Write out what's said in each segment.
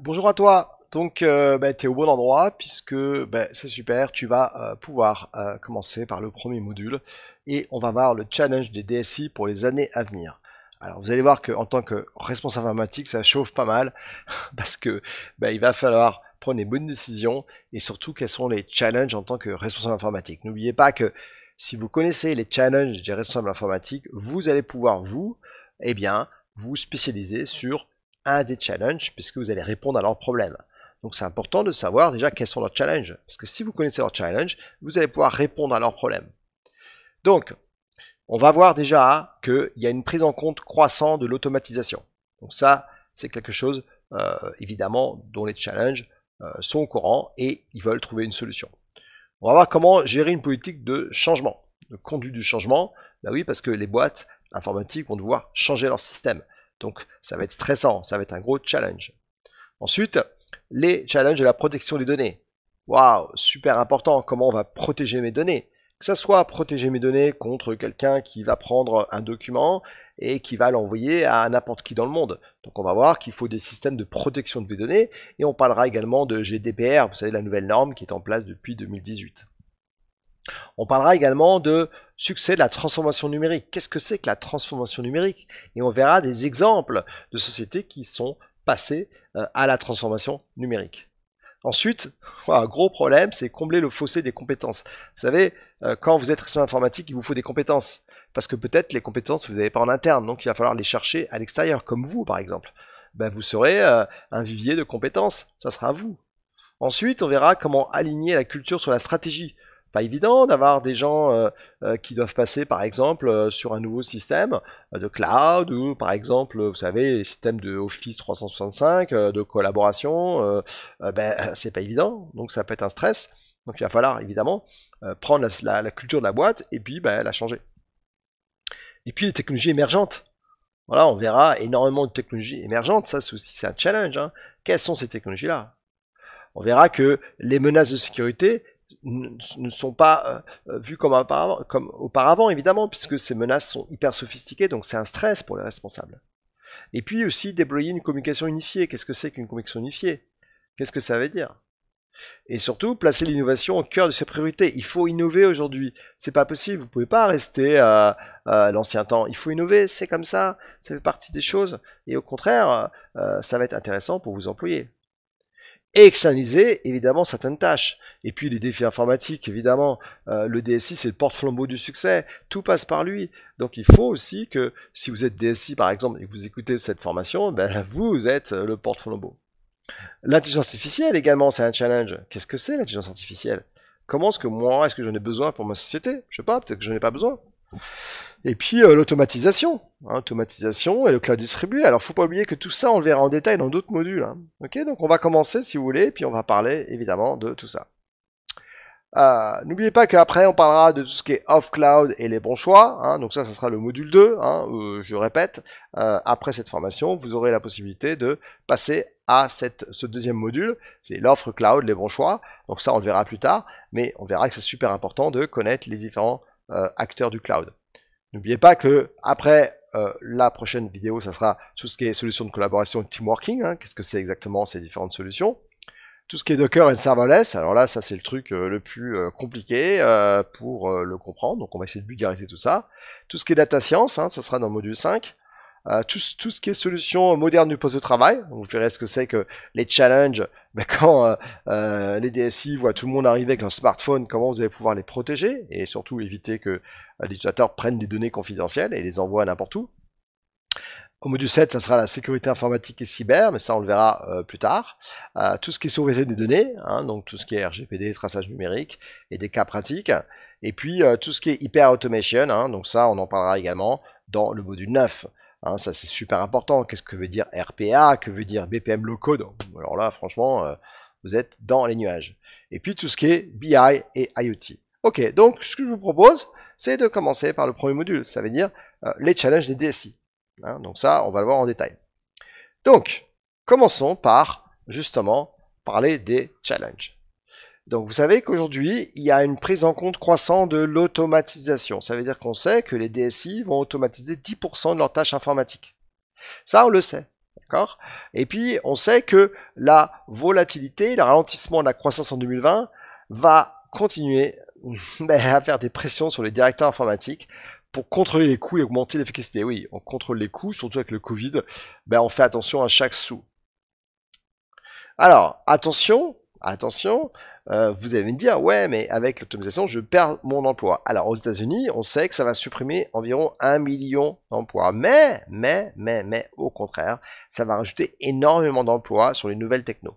Bonjour à toi. Donc, euh, bah, tu es au bon endroit puisque bah, c'est super, tu vas euh, pouvoir euh, commencer par le premier module et on va voir le challenge des DSI pour les années à venir. Alors vous allez voir qu'en tant que responsable informatique, ça chauffe pas mal parce que bah, il va falloir prendre les bonnes décisions et surtout quels sont les challenges en tant que responsable informatique. N'oubliez pas que si vous connaissez les challenges des responsables informatiques, vous allez pouvoir vous, eh bien, vous spécialiser sur un des challenges puisque vous allez répondre à leurs problèmes. Donc c'est important de savoir déjà quels sont leurs challenges. Parce que si vous connaissez leurs challenges, vous allez pouvoir répondre à leurs problèmes. Donc, on va voir déjà qu'il y a une prise en compte croissante de l'automatisation. Donc ça, c'est quelque chose, euh, évidemment, dont les challenges euh, sont au courant et ils veulent trouver une solution. On va voir comment gérer une politique de changement, de conduite du changement. Bah oui, parce que les boîtes informatiques vont devoir changer leur système. Donc ça va être stressant, ça va être un gros challenge. Ensuite, les challenges de la protection des données. Waouh, super important, comment on va protéger mes données Que ça soit protéger mes données contre quelqu'un qui va prendre un document et qui va l'envoyer à n'importe qui dans le monde. Donc on va voir qu'il faut des systèmes de protection de mes données et on parlera également de GDPR, vous savez la nouvelle norme qui est en place depuis 2018. On parlera également de succès de la transformation numérique. Qu'est-ce que c'est que la transformation numérique Et on verra des exemples de sociétés qui sont passées euh, à la transformation numérique. Ensuite, un gros problème, c'est combler le fossé des compétences. Vous savez, euh, quand vous êtes responsable informatique, il vous faut des compétences. Parce que peut-être les compétences, vous n'avez pas en interne, donc il va falloir les chercher à l'extérieur, comme vous par exemple. Ben, vous serez euh, un vivier de compétences, ça sera à vous. Ensuite, on verra comment aligner la culture sur la stratégie pas évident d'avoir des gens euh, euh, qui doivent passer par exemple euh, sur un nouveau système de cloud ou par exemple vous savez les systèmes de Office 365 de collaboration ben c'est pas évident donc ça peut être un stress donc il va falloir évidemment prendre la, culture de la boîte et puis ben, la changer et puis les technologies émergentes voilà on verra énormément de technologies émergentes ça c'est aussi un challenge hein. quelles sont ces technologies là on verra que les menaces de sécurité ne sont pas euh, vus comme auparavant, évidemment, puisque ces menaces sont hyper sophistiquées, donc c'est un stress pour les responsables. Et puis aussi déployer une communication unifiée. Qu'est-ce que c'est qu'une communication unifiée Qu'est-ce que ça veut dire et surtout, placer l'innovation au cœur de ses priorités. Il faut innover aujourd'hui. C'est pas possible. Vous ne pouvez pas rester à, l'ancien temps. Il faut innover. C'est comme ça. Ça fait partie des choses. Et au contraire, euh, ça va être intéressant pour vos employés et externaliser évidemment certaines tâches. Et puis les défis informatiques, évidemment, euh, le DSI c'est le porte-flambeau du succès, tout passe par lui. Donc il faut aussi que si vous êtes DSI par exemple et que vous écoutez cette formation, ben, vous êtes euh, le porte-flambeau. L'intelligence artificielle également c'est un challenge. Qu'est-ce que c'est l'intelligence artificielle Comment est-ce que moi, est-ce que j'en ai besoin pour ma société Je sais pas, peut-être que je n'en ai pas besoin. Et puis euh, l'automatisation, l'automatisation, hein, automatisation et le cloud distribué. Alors faut pas oublier que tout ça on le verra en détail dans d'autres modules. Hein. Ok, donc on va commencer si vous voulez, puis on va parler évidemment de tout ça. Euh, n'oubliez pas qu'après on parlera de tout ce qui est off cloud et les bons choix. Hein. donc ça, ça sera le module 2. Euh, je répète, après cette formation, vous aurez la possibilité de passer à ce deuxième module, c'est l'offre cloud, les bons choix. Donc ça, on le verra plus tard, mais on verra que c'est super important de connaître les différents euh, acteurs du cloud. N'oubliez pas que après euh, la prochaine vidéo, ça sera tout ce qui est solutions de collaboration, teamworking. Hein. Qu'est-ce que c'est exactement ces différentes solutions Tout ce qui est Docker et serverless. Alors là, ça c'est le truc euh, le plus compliqué pour le comprendre. Donc on va essayer de vulgariser tout ça. Tout ce qui est data science, hein, ça sera dans le module 5. Euh, tout, ce qui est solution moderne du poste de travail. Vous verrez ce que c'est que les challenges. Ben, quand euh, euh, les DSI voient tout le monde arriver avec un smartphone, comment vous allez pouvoir les protéger et surtout éviter que les utilisateurs prennent des données confidentielles et les envoie n'importe où. Au module 7, ça sera la sécurité informatique et cyber, mais ça on le verra plus tard. tout ce qui est sauvegarde des données, hein, donc tout ce qui est RGPD, traçage numérique et des cas pratiques. Et puis tout ce qui est hyper automation, hein, donc ça on en parlera également dans le module 9. Hein, ça c'est super important. Qu'est-ce que veut dire RPA Que veut dire BPM low code Alors là, franchement, euh, vous êtes dans les nuages. Et puis tout ce qui est BI et IoT. Ok, donc ce que je vous propose, c'est de commencer par le premier module. Ça veut dire euh, les challenges des DSI. Hein, donc ça, on va le voir en détail. Donc, commençons par justement parler des challenges. Donc vous savez qu'aujourd'hui, il y a une prise en compte croissante de l'automatisation. Ça veut dire qu'on sait que les DSI vont automatiser 10% de leurs tâches informatiques. Ça, on le sait. D'accord Et puis, on sait que la volatilité, le ralentissement de la croissance en 2020 va continuer ben, à faire des pressions sur les directeurs informatiques pour contrôler les coûts et augmenter l'efficacité. Oui, on contrôle les coûts, surtout avec le Covid, ben on fait attention à chaque sou. Alors, attention, attention, euh, vous allez me dire, ouais, mais avec l'automatisation, je perds mon emploi. Alors aux États-Unis, on sait que ça va supprimer environ 1 million d'emplois. Mais, mais, mais, mais, au contraire, ça va rajouter énormément d'emplois sur les nouvelles technos.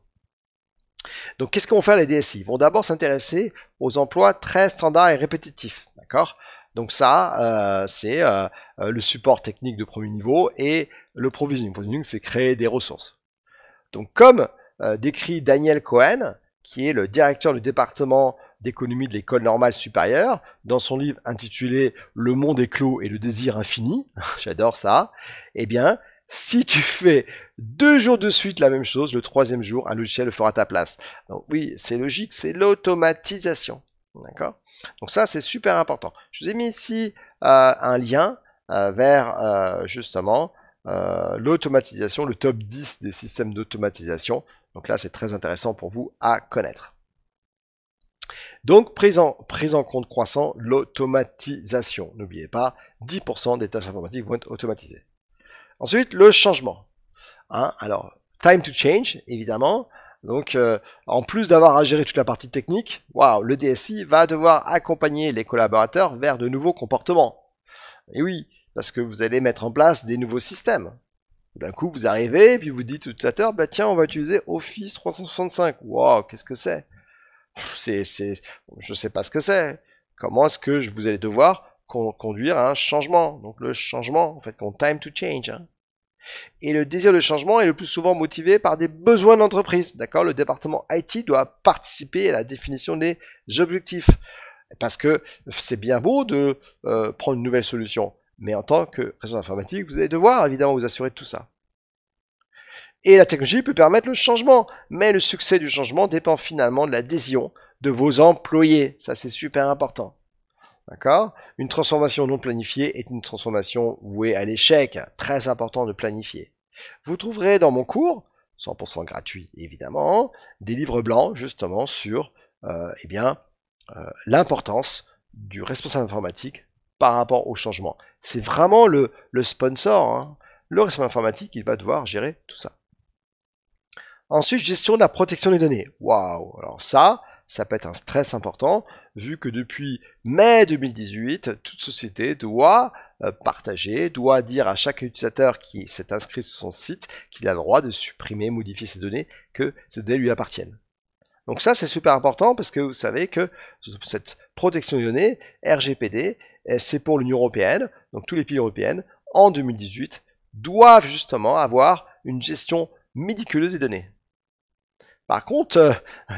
Donc qu'est-ce qu'on faire les DSI Ils vont d'abord s'intéresser aux emplois très standards et répétitifs. D'accord donc ça, euh, c'est euh, le support technique de premier niveau et le provisioning. provisioning, c'est créer des ressources. Donc comme décrit Daniel Cohen, qui est le directeur du département d'économie de l'école normale supérieure, dans son livre intitulé Le monde est clos et le désir infini, j'adore ça, eh bien, si tu fais deux jours de suite la même chose, le troisième jour, un logiciel fera ta place. Donc oui, c'est logique, c'est l'automatisation. D'accord Donc ça, c'est super important. Je vous ai mis ici euh, un lien euh, vers euh, justement l'automatisation, le top 10 des systèmes d'automatisation. Donc là, c'est très intéressant pour vous à connaître. Donc, prise en, compte croissant, l'automatisation. N'oubliez pas, 10% des tâches informatiques vont être automatisées. Ensuite, le changement. Hein, alors, time to change, évidemment. Donc, euh, en plus d'avoir à gérer toute la partie technique, waouh le DSI va devoir accompagner les collaborateurs vers de nouveaux comportements. Et oui, parce que vous allez mettre en place des nouveaux systèmes. D'un coup, vous arrivez, puis vous dites tout à l'heure, bah tiens, on va utiliser Office 365. Waouh, qu'est-ce que c'est C'est, c'est, je sais pas ce que c'est. Comment est-ce que je vous allez devoir conduire à un changement Donc le changement, en fait, qu'on time to change. Hein. Et le désir de changement est le plus souvent motivé par des besoins d'entreprise. D'accord Le département IT doit participer à la définition des objectifs. Parce que c'est bien beau de euh, prendre une nouvelle solution, mais en tant que responsable informatique, vous allez devoir évidemment vous assurer de tout ça. Et la technologie peut permettre le changement, mais le succès du changement dépend finalement de l'adhésion de vos employés. Ça, c'est super important. D'accord Une transformation non planifiée est une transformation vouée à l'échec. Très important de planifier. Vous trouverez dans mon cours, 100% gratuit évidemment, des livres blancs justement sur euh, eh euh, l'importance du responsable informatique par rapport au changement. C'est vraiment le, sponsor, hein. le responsable informatique, qui va devoir gérer tout ça. Ensuite, gestion de la protection des données. Waouh Alors ça, ça peut être un stress important, vu que depuis mai 2018, toute société doit euh, partager, doit dire à chaque utilisateur qui s'est inscrit sur son site qu'il a le droit de supprimer, modifier ses données, que ces données lui appartiennent. Donc ça, c'est super important parce que vous savez que cette protection des données, RGPD, eh, c'est pour l'Union européenne, donc tous les pays européens, en 2018, doivent justement avoir une gestion médiculeuse des données. Par contre, euh,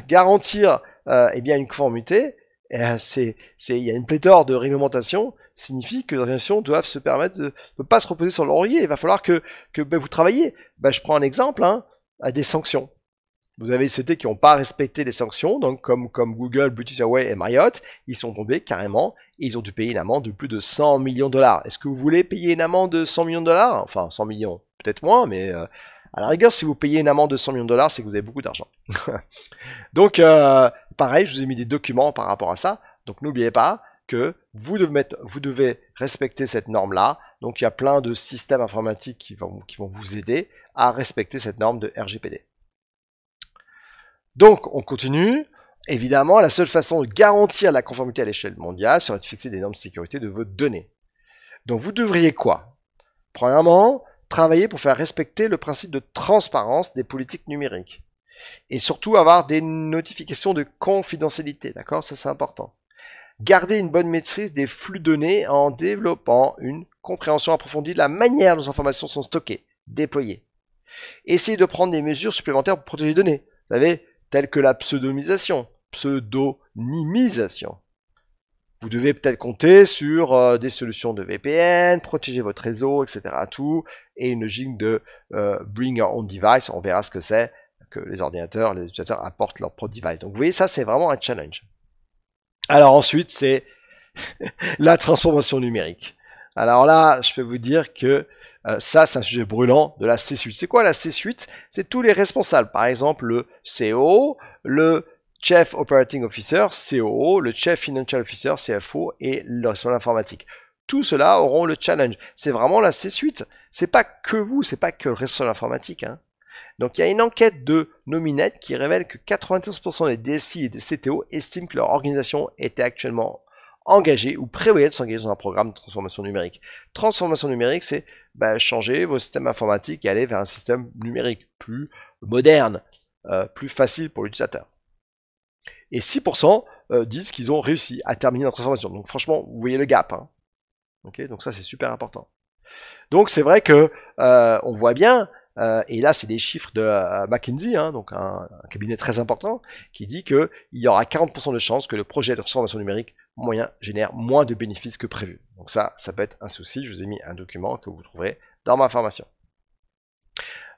garantir euh, eh bien, une conformité, eh, c'est, il y a une pléthore de réglementations, signifie que les organisations doivent se permettre de ne pas se reposer sur le Il va falloir que, que ben, vous travaillez. Ben, je prends un exemple hein, à des sanctions. Vous avez des qui n'ont pas respecté les sanctions, donc comme, Google, British Away et Marriott, ils sont tombés carrément et ils ont dû payer une amende de plus de 100 millions de dollars. Est-ce que vous voulez payer une amende de 100 millions de dollars Enfin, 100 millions, peut-être moins, mais euh, à la rigueur, si vous payez une amende de 100 millions de dollars, c'est que vous avez beaucoup d'argent. donc, euh, pareil, je vous ai mis des documents par rapport à ça, donc n'oubliez pas que vous devez, respecter cette norme-là. Donc il y a plein de systèmes informatiques qui vont vous aider à respecter cette norme de RGPD. Donc on continue. Évidemment, la seule façon de garantir la conformité à l'échelle mondiale serait de fixer des normes de sécurité de vos données. Donc vous devriez quoi Premièrement, travailler pour faire respecter le principe de transparence des politiques numériques. Et surtout avoir des notifications de confidentialité, d'accord Ça c'est important. Garder une bonne maîtrise des flux de données en développant une compréhension approfondie de la manière dont les informations sont stockées, déployées. Essayez de prendre des mesures supplémentaires pour protéger les données. Vous savez, telles que la pseudonymisation. Vous devez peut-être compter sur euh, des solutions de VPN, protéger votre réseau, etc. Tout, et une logique de euh, bring your own device. On verra ce que c'est que les ordinateurs, les utilisateurs apportent leur propre device. Donc vous voyez, ça c'est vraiment un challenge. Alors ensuite, c'est la transformation numérique. Alors là, je peux vous dire que euh, ça, c'est un sujet brûlant de la C-suite. C'est quoi la C-suite C'est tous les responsables. Par exemple, le CEO, le Chief Operating Officer, COO, le Chief Financial Officer, CFO et le responsable informatique. Tout cela auront le challenge. C'est vraiment la C-suite. C'est pas que vous, c'est pas que le responsable informatique. Hein. Donc il y a une enquête de Nominette qui révèle que 91% des DSI et des CTO estiment que leur organisation était actuellement Engager ou prévoyez de s'engager dans un programme de transformation numérique. Transformation numérique, c'est bah, changer vos systèmes informatiques et aller vers un système numérique plus moderne, euh, plus facile pour l'utilisateur. Et 6% euh, disent qu'ils ont réussi à terminer la transformation. Donc franchement, vous voyez le gap. Hein. Donc ça, c'est super important. Donc c'est vrai que euh, on voit bien, et là c'est des chiffres de McKinsey, hein, donc un, un, cabinet très important, qui dit qu'il y aura 40% de chances que le projet de transformation numérique moyen génère moins de bénéfices que prévu. Donc ça, ça peut être un souci. Je vous ai mis un document que vous trouverez dans ma formation.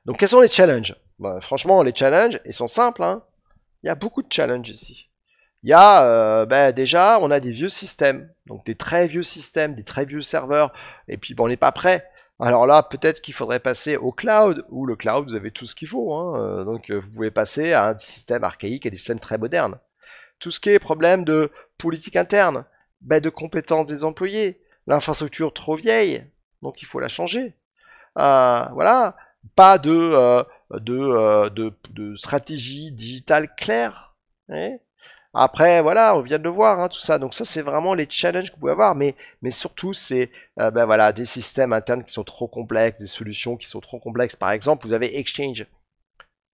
Donc quels sont les challenges ben, Franchement, les challenges, ils sont simples. Hein Il y a beaucoup de challenges ici. Il y a euh, ben, déjà, on a des vieux systèmes, donc des très vieux systèmes, des très vieux serveurs, et puis on n'est pas prêt. Alors là, peut-être qu'il faudrait passer au cloud, ou le cloud, vous avez tout ce qu'il faut. Hein. Euh, donc vous pouvez passer à un système archaïque et des systèmes très modernes. Tout ce qui est problème de politique interne, baisse de compétences des employés, l'infrastructure trop vieille, donc il faut la changer. Euh, voilà, pas de, euh, euh, de, de, stratégie digitale claire. Hein. Après, voilà, on vient de le voir, hein, tout ça. Donc ça, c'est vraiment les challenges que vous pouvez avoir, mais, mais surtout, c'est ben voilà, des systèmes internes qui sont trop complexes, des solutions qui sont trop complexes. Par exemple, vous avez Exchange.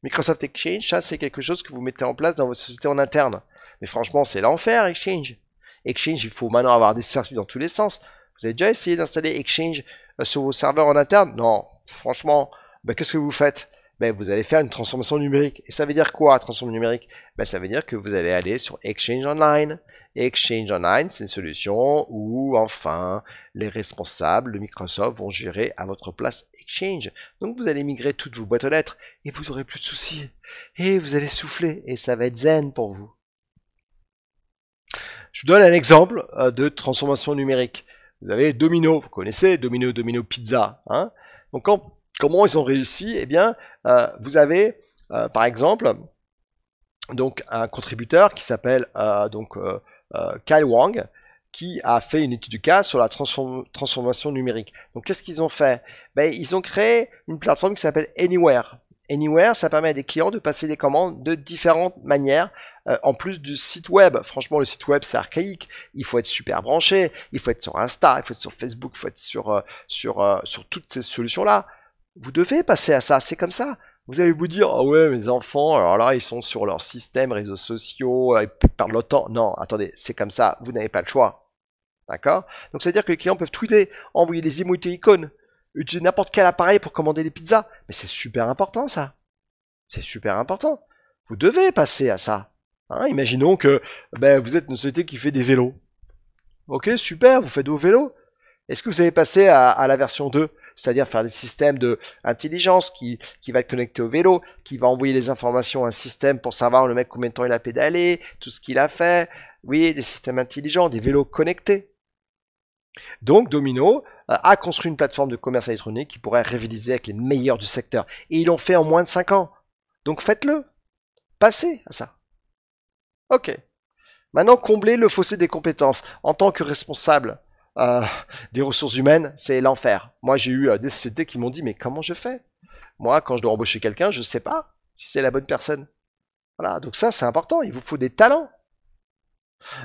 Microsoft Exchange, ça c'est quelque chose que vous mettez en place dans votre société en interne. Mais franchement, c'est l'enfer, Exchange. Exchange, il faut maintenant avoir des services dans tous les sens. Vous avez déjà essayé d'installer Exchange euh, sur vos serveurs en interne Non, franchement, bah, qu'est-ce que vous faites ben, Vous allez faire une transformation numérique. Et ça veut dire quoi, transformation numérique ben, Ça veut dire que vous allez aller sur Exchange Online. Exchange Online, c'est une solution où, enfin, les responsables de Microsoft vont gérer à votre place Exchange. Donc, vous allez migrer toutes vos boîtes aux lettres et vous n'aurez plus de soucis. Et vous allez souffler et ça va être zen pour vous. Je vous donne un exemple euh, de transformation numérique. Vous avez Domino, vous connaissez Domino, Domino Pizza. Hein. Donc comment ils ont réussi Eh bien, euh, vous avez euh, par exemple donc un contributeur qui s'appelle donc Kyle Wang qui a fait une étude de cas sur la transformation numérique. Donc qu'est-ce qu'ils ont fait ben, Ils ont créé une plateforme qui s'appelle Anywhere. Anywhere, ça permet à des clients de passer des commandes de différentes manières euh, en plus du site web. Franchement, le site web, c'est archaïque. Il faut être super branché. Il faut être sur Insta, il faut être sur Facebook, il faut être sur, euh, sur, euh, sur toutes ces solutions-là. Vous devez passer à ça. C'est comme ça. Vous allez vous dire, ah oh ouais, mes enfants, alors là, ils sont sur leur système, réseaux sociaux, ils parlent autant. Non, attendez, c'est comme ça. Vous n'avez pas le choix. D'accord Donc, ça veut dire que les clients peuvent tweeter, envoyer des icônes, utiliser n'importe quel appareil pour commander des pizzas. Mais c'est super important, ça. C'est super important. Vous devez passer à ça. Hein, imaginons que ben, vous êtes une société qui fait des vélos. Ok, super, vous faites vos vélos. Est-ce que vous avez passer à, la version 2 c'est-à-dire faire des systèmes d'intelligence qui, qui va être connecté au vélo, qui va envoyer des informations à un système pour savoir le mec combien de temps il a pédalé, tout ce qu'il a fait. Oui, des systèmes intelligents, des vélos connectés. Donc Domino euh, a construit une plateforme de commerce électronique qui pourrait rivaliser avec les meilleurs du secteur. Et ils l'ont fait en moins de 5 ans. Donc faites-le. Passez à ça. Ok. Maintenant, combler le fossé des compétences. En tant que responsable euh, des ressources humaines, c'est l'enfer. Moi, j'ai eu euh, des sociétés qui m'ont dit, mais comment je fais Moi, quand je dois embaucher quelqu'un, je ne sais pas si c'est la bonne personne. Voilà, donc ça, c'est important. Il vous faut des talents.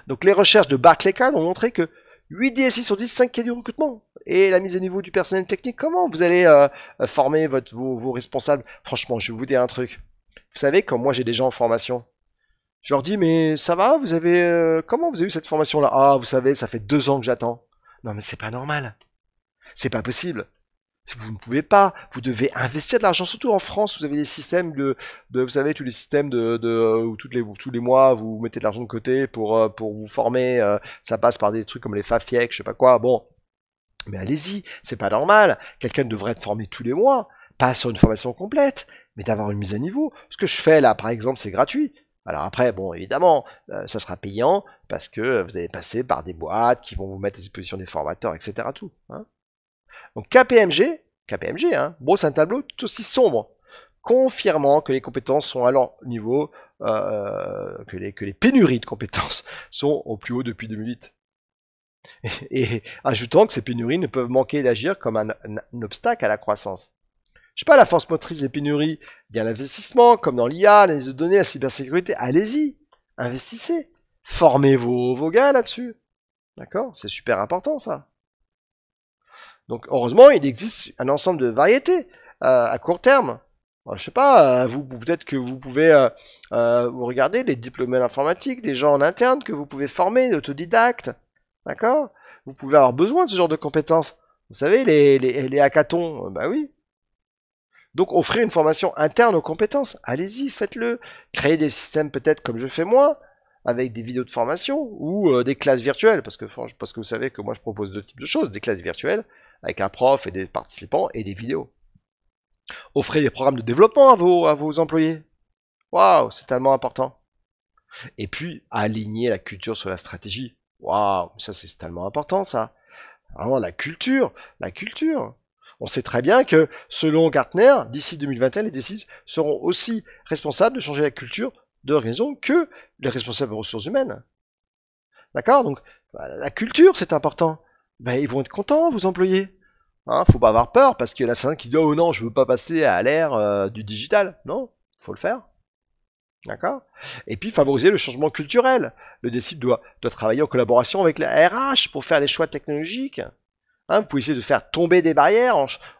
Donc, les recherches de Cal ont montré que 8 DSI sur 10, 5 cas du recrutement. Et la mise à niveau du personnel technique, comment vous allez euh, former vos, vos responsables Franchement, je vais vous dire un truc. Vous savez, comme moi j'ai des gens en formation, je leur dis, mais ça va, vous avez, euh, comment vous avez eu cette formation-là Ah, vous savez, ça fait deux ans que j'attends. Non, mais c'est pas normal. C'est pas possible. Vous ne pouvez pas. Vous devez investir de l'argent, surtout en France. Vous avez des systèmes de, vous savez, tous les systèmes de, où les, tous les mois vous mettez de l'argent de côté pour, euh, pour vous former. Euh, ça passe par des trucs comme les FAFIEC, je sais pas quoi. Bon, mais allez-y, c'est pas normal. Quelqu'un devrait être formé tous les mois, pas sur une formation complète, mais d'avoir une mise à niveau. Ce que je fais là, par exemple, c'est gratuit. Alors après, bon, évidemment, euh, ça sera payant parce que vous allez passer par des boîtes qui vont vous mettre à disposition des formateurs, etc. Tout. Hein. Donc KPMG, KPMG, hein, brosse un tableau tout aussi sombre, confirmant que les compétences sont à leur niveau, euh, que, les, pénuries de compétences sont au plus haut depuis 2008. Et, ajoutant que ces pénuries ne peuvent manquer d'agir comme un obstacle à la croissance. Je sais pas, la force motrice des pénuries, il y a l'investissement, comme dans l'IA, l'analyse de données, la cybersécurité. Allez-y, investissez. Formez vos, vos gars là-dessus. D'accord C'est super important ça. Donc heureusement, il existe un ensemble de variétés euh, à court terme. Je je sais pas, euh, vous peut-être que vous pouvez euh, vous regarder les diplômés d'informatique, des gens en interne que vous pouvez former, autodidactes. D'accord Vous pouvez avoir besoin de ce genre de compétences. Vous savez, les, les, les hackathons, bah oui, donc offrez une formation interne aux compétences. Allez-y, faites-le. Créez des systèmes peut-être comme je fais moi, avec des vidéos de formation ou euh, des classes virtuelles, parce que, que vous savez que moi je propose deux types de choses, des classes virtuelles avec un prof et des participants et des vidéos. Offrez des programmes de développement à vos, à vos employés. Waouh, c'est tellement important. Et puis, aligner la culture sur la stratégie. Waouh, ça c'est tellement important ça. Vraiment, la culture, la culture. On sait très bien que, selon Gartner, d'ici 2021, les décisions seront aussi responsables de changer la culture de l'organisation que les responsables des ressources humaines. D'accord Donc, la culture, c'est important. Ben, ils vont être contents, vos employés. Hein, faut pas avoir peur, parce qu'il y en a certains qui dit « Oh non, je veux pas passer à l'ère euh, du digital. Non, faut le faire. D'accord Et puis favoriser le changement culturel. Le décide doit, doit travailler en collaboration avec la RH pour faire les choix technologiques vous hein, pouvez essayer de faire tomber des barrières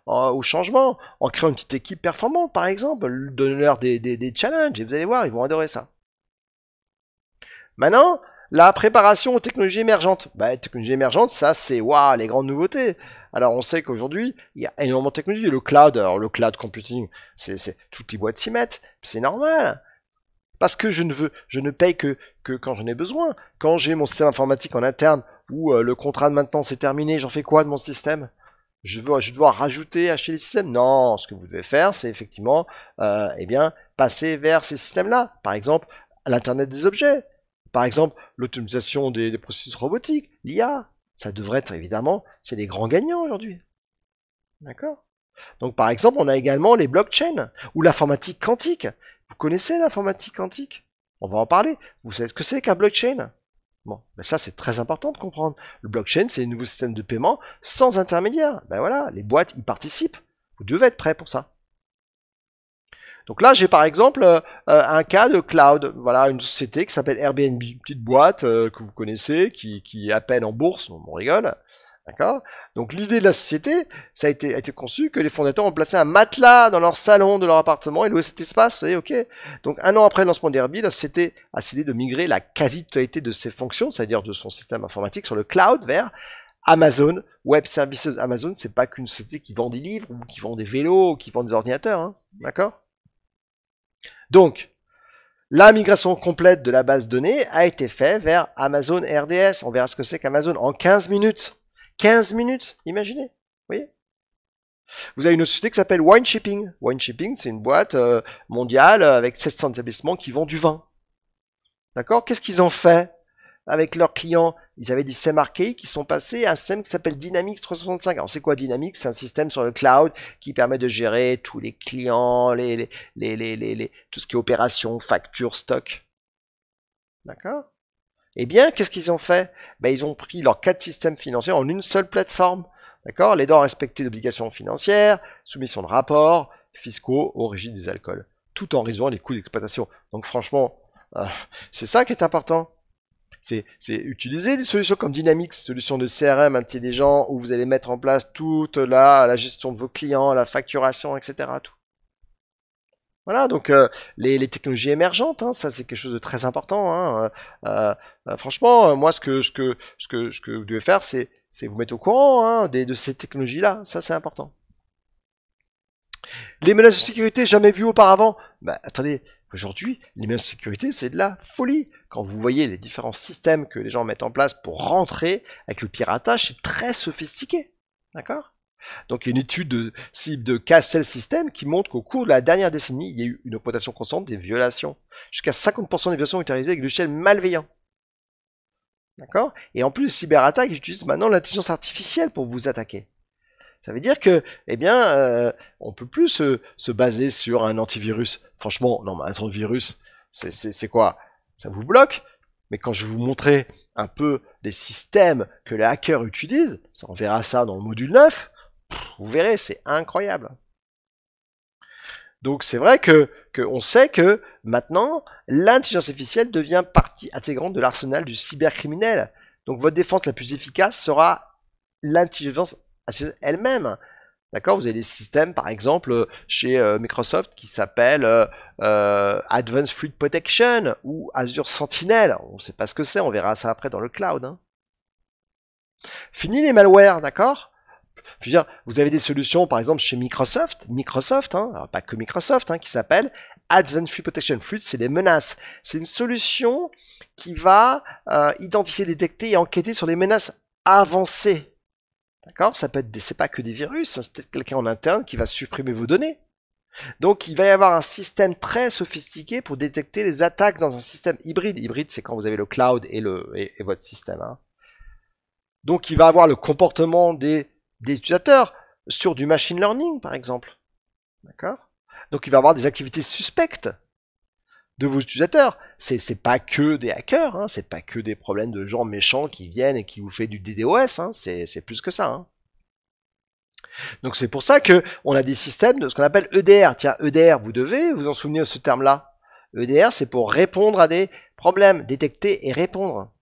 au changement, en créant une petite équipe performante, par exemple, donnez-leur des, challenges, et vous allez voir, ils vont adorer ça. Maintenant, la préparation aux technologies émergentes. Bah, technologies émergentes, ça, c'est waouh, les grandes nouveautés. Alors, on sait qu'aujourd'hui, il y a énormément de technologies. Le cloud, le cloud computing, c'est toutes les boîtes s'y mettent, c'est normal parce que je ne veux, je ne paye que quand j'en ai besoin. Quand j'ai mon système informatique en interne ou euh, le contrat de maintenance est terminé, j'en fais quoi de mon système je, veux, je dois rajouter, acheter des systèmes Non, ce que vous devez faire, c'est effectivement euh, eh bien, passer vers ces systèmes-là. Par exemple, l'Internet des objets, par exemple l'automatisation des, des processus robotiques, l'IA, ça devrait être évidemment, c'est les grands gagnants aujourd'hui. D'accord Donc par exemple, on a également les blockchains ou l'informatique quantique. Vous connaissez l'informatique quantique On va en parler. Vous savez ce que c'est qu'un blockchain mais ben ça c'est très important de comprendre. Le blockchain, c'est un nouveau système de paiement sans intermédiaire. Ben voilà, les boîtes y participent. Vous devez être prêt pour ça. Donc là, j'ai par exemple euh, euh, un cas de cloud, voilà, une société qui s'appelle Airbnb, petite boîte euh, que vous connaissez, qui, qui est à peine en bourse, bon on rigole, D'accord Donc l'idée de la société, ça a été, conçu que les fondateurs ont placé un matelas dans leur salon de leur appartement et loué cet espace, vous voyez, ok Donc un an après le lancement d'Airbnb, la société a décidé de migrer la quasi-totalité de ses fonctions, c'est-à-dire de son système informatique sur le cloud vers Amazon Web Services. Amazon, c'est pas qu'une société qui vend des livres ou qui vend des vélos ou qui vend des ordinateurs, hein, d'accord Donc, la migration complète de la base de données a été faite vers Amazon RDS. On verra ce que c'est qu'Amazon en 15 minutes. 15 minutes, imaginez. Vous voyez Vous avez une société qui s'appelle Wine Shipping. Wine Shipping, c'est une boîte euh, mondiale euh, avec 700 établissements qui vendent du vin. D'accord Qu'est-ce qu'ils ont fait avec leurs clients Ils avaient des SEM archaïques qui sont passés à un SEM qui s'appelle Dynamics 365. Alors c'est quoi Dynamics C'est un système sur le cloud qui permet de gérer tous les clients, les, les, les, les tout ce qui est opération, facture, stock. D'accord eh bien, qu'est-ce qu'ils ont fait ben, Ils ont pris leurs quatre systèmes financiers en une seule plateforme. D'accord Les dents respectées d'obligations financières, soumission de rapports fiscaux au régime des alcools, tout en réduisant les coûts d'exploitation. Donc franchement, euh, c'est ça qui est important. C'est utiliser des solutions comme Dynamics, solutions de CRM intelligent où vous allez mettre en place toute la, la gestion de vos clients, la facturation, etc. Voilà, donc euh, les, technologies émergentes, hein, ça c'est quelque chose de très important. Hein, euh, euh, franchement, moi ce que, ce, que, ce, que, vous devez faire, c'est vous mettre au courant hein, de ces technologies-là, ça c'est important. Les menaces de sécurité jamais vues auparavant. Bah, attendez, aujourd'hui, les menaces de sécurité, c'est de la folie. Quand vous voyez les différents systèmes que les gens mettent en place pour rentrer avec le piratage, c'est très sophistiqué. D'accord donc il y a une étude de, de Castle System qui montre qu'au cours de la dernière décennie, il y a eu une augmentation constante des violations. Jusqu'à 50% des violations ont été réalisées avec des logiciels malveillants. D'accord Et en plus, les cyberattaques utilisent maintenant l'intelligence artificielle pour vous attaquer. Ça veut dire que, eh bien, euh, on peut plus se, baser sur un antivirus. Franchement, non, un antivirus, c'est quoi Ça vous bloque. Mais quand je vais vous montrer un peu les systèmes que les hackers utilisent, ça, on verra ça dans le module 9, vous verrez, c'est incroyable. Donc c'est vrai que, sait que maintenant l'intelligence artificielle devient partie intégrante de l'arsenal du cybercriminel. Donc votre défense la plus efficace sera l'intelligence elle-même. D'accord Vous avez des systèmes, par exemple, chez euh, Microsoft qui s'appellent euh, euh, Advanced Fluid Protection ou Azure Sentinel. On ne sait pas ce que c'est, on verra ça après dans le cloud. Hein. Fini les malwares, d'accord vous avez des solutions, par exemple chez Microsoft, Microsoft, hein, pas que Microsoft, hein, qui s'appelle Advanced Threat Protection. Fluid, c'est les menaces. C'est une solution qui va euh, identifier, détecter et enquêter sur les menaces avancées. D'accord Ça peut être, des, c'est pas que des virus, hein, c'est peut-être quelqu'un en interne qui va supprimer vos données. Donc il va y avoir un système très sophistiqué pour détecter les attaques dans un système hybride. Hybride, c'est quand vous avez le cloud et, le, votre système. Hein. Donc il va avoir le comportement des des utilisateurs sur du machine learning, par exemple. D'accord Donc il va y avoir des activités suspectes de vos utilisateurs. C'est pas que des hackers, hein, c'est pas que des problèmes de gens méchants qui viennent et qui vous fait du DDoS, hein, c'est plus que ça. Hein. Donc c'est pour ça que on a des systèmes de ce qu'on appelle EDR. Tiens, EDR, vous devez vous en souvenir de ce terme-là. EDR, c'est pour répondre à des problèmes, détecter et répondre.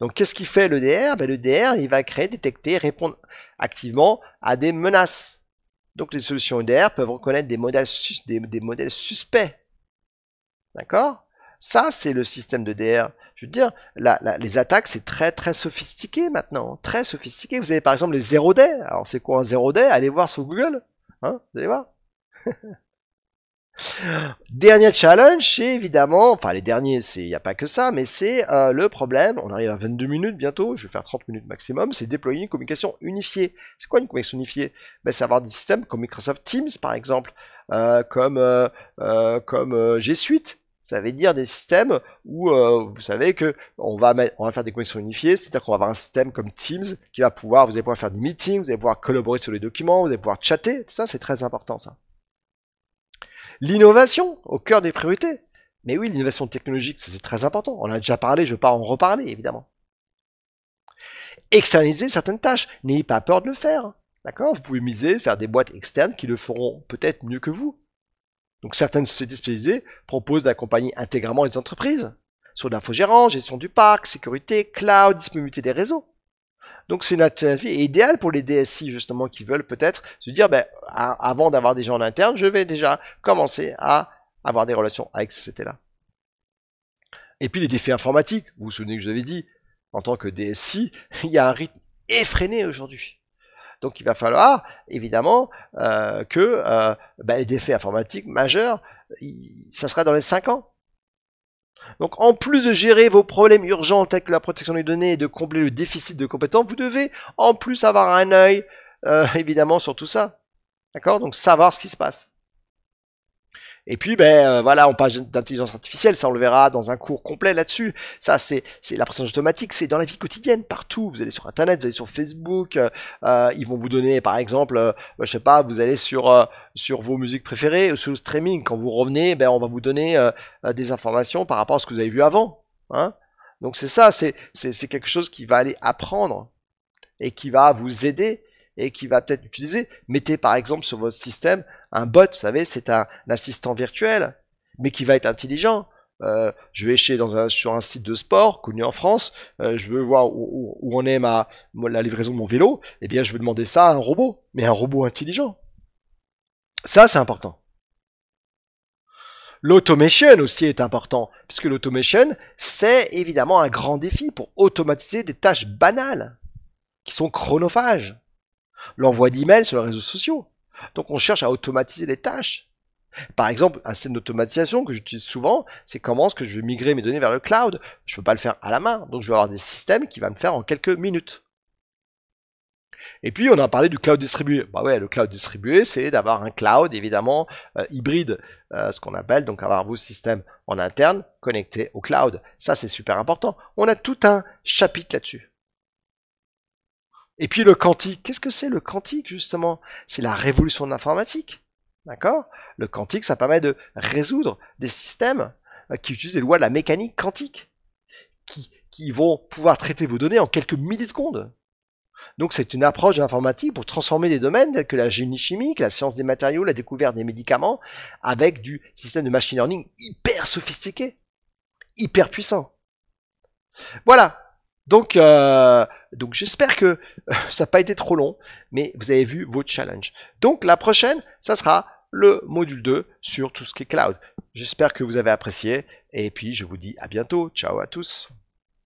Donc qu'est-ce qu'il fait le DR ben, Le DR, il va créer, détecter, répondre activement à des menaces. Donc les solutions EDR peuvent reconnaître des modèles, des, modèles suspects. D'accord Ça, c'est le système de DR. Je veux dire, les attaques, c'est très très sophistiqué maintenant. Hein. Très sophistiqué. Vous avez par exemple les 0 day. Alors c'est quoi un 0 day Allez voir sur Google. Hein vous allez voir. Dernier challenge, c'est évidemment, enfin les derniers, c'est il n'y a pas que ça, mais c'est euh, le problème, on arrive à 22 minutes bientôt, je vais faire 30 minutes maximum, c'est déployer une communication unifiée. C'est quoi une communication unifiée ben, C'est avoir des systèmes comme Microsoft Teams par exemple, euh, comme, euh, comme G Suite, ça veut dire des systèmes où vous savez que on va, on va faire des connexions unifiées, c'est-à-dire qu'on va avoir un système comme Teams qui va pouvoir, vous allez pouvoir faire des meetings, vous allez pouvoir collaborer sur les documents, vous allez pouvoir chatter, ça c'est très important ça. L'innovation au cœur des priorités. Mais oui, l'innovation technologique, c'est très important. On en a déjà parlé, je pars en reparler, évidemment. Externaliser certaines tâches. N'ayez pas peur de le faire. Hein. D'accord Vous pouvez miser, faire des boîtes externes qui le feront peut-être mieux que vous. Donc certaines sociétés spécialisées proposent d'accompagner intégralement les entreprises sur l'infogérance, gestion du parc, sécurité, cloud, disponibilité des réseaux. Donc c'est une avis idéale pour les DSI justement qui veulent peut-être se dire, ben, avant d'avoir des gens en interne, je vais déjà commencer à avoir des relations avec ces sociétés-là. Et puis les défis informatiques, vous vous souvenez que je vous avais dit, en tant que DSI, il y a un rythme effréné aujourd'hui. Donc il va falloir évidemment euh, que euh, ben, les défis informatiques majeurs, ça sera dans les 5 ans. Donc en plus de gérer vos problèmes urgents tels que la protection des données et de combler le déficit de compétences, vous devez en plus avoir un œil euh, évidemment sur tout ça. D'accord Donc savoir ce qui se passe. Et puis, ben euh, voilà, on parle d'intelligence artificielle, ça on le verra dans un cours complet là-dessus. Ça, c'est l'apprentissage automatique, c'est dans la vie quotidienne, partout. Vous allez sur Internet, vous allez sur Facebook, euh, euh, ils vont vous donner, par exemple, bah, je sais pas, vous allez sur sur vos musiques préférées, sur le streaming. Quand vous revenez, ben on va vous donner des informations par rapport à ce que vous avez vu avant. Hein Donc c'est ça, c'est quelque chose qui va aller apprendre et qui va vous aider et qui va peut-être utiliser. Mettez par exemple sur votre système un bot, vous savez, c'est un, assistant virtuel, mais qui va être intelligent. Euh, je vais chez sur un site de sport connu en France, euh, je veux voir où, en est la livraison de mon vélo, et eh bien je vais demander ça à un robot, mais un robot intelligent. Ça c'est important. L'automation aussi est important, puisque l'automation, c'est évidemment un grand défi pour automatiser des tâches banales, qui sont chronophages l'envoi d'emails sur les réseaux sociaux. Donc on cherche à automatiser les tâches. Par exemple, un système d'automatisation que j'utilise souvent, c'est comment est-ce que je vais migrer mes données vers le cloud. Je ne peux pas le faire à la main, donc je vais avoir des systèmes qui vont me faire en quelques minutes. Et puis on a parlé du cloud distribué. Bah ouais, le cloud distribué, c'est d'avoir un cloud évidemment euh, hybride, euh, ce qu'on appelle donc avoir vos systèmes en interne connectés au cloud. Ça c'est super important. On a tout un chapitre là-dessus. Et puis le quantique, qu'est-ce que c'est le quantique justement C'est la révolution de l'informatique. D'accord Le quantique, ça permet de résoudre des systèmes euh, qui utilisent les lois de la mécanique quantique, qui, vont pouvoir traiter vos données en quelques millisecondes. Donc c'est une approche d'informatique pour transformer des domaines tels que la génie chimique, la science des matériaux, la découverte des médicaments, avec du système de machine learning hyper sophistiqué, hyper puissant. Voilà, donc, euh, donc j'espère que ça n'a pas été trop long, mais vous avez vu vos challenges. Donc la prochaine, ça sera le module 2 sur tout ce qui est cloud. J'espère que vous avez apprécié et puis je vous dis à bientôt. Ciao à tous.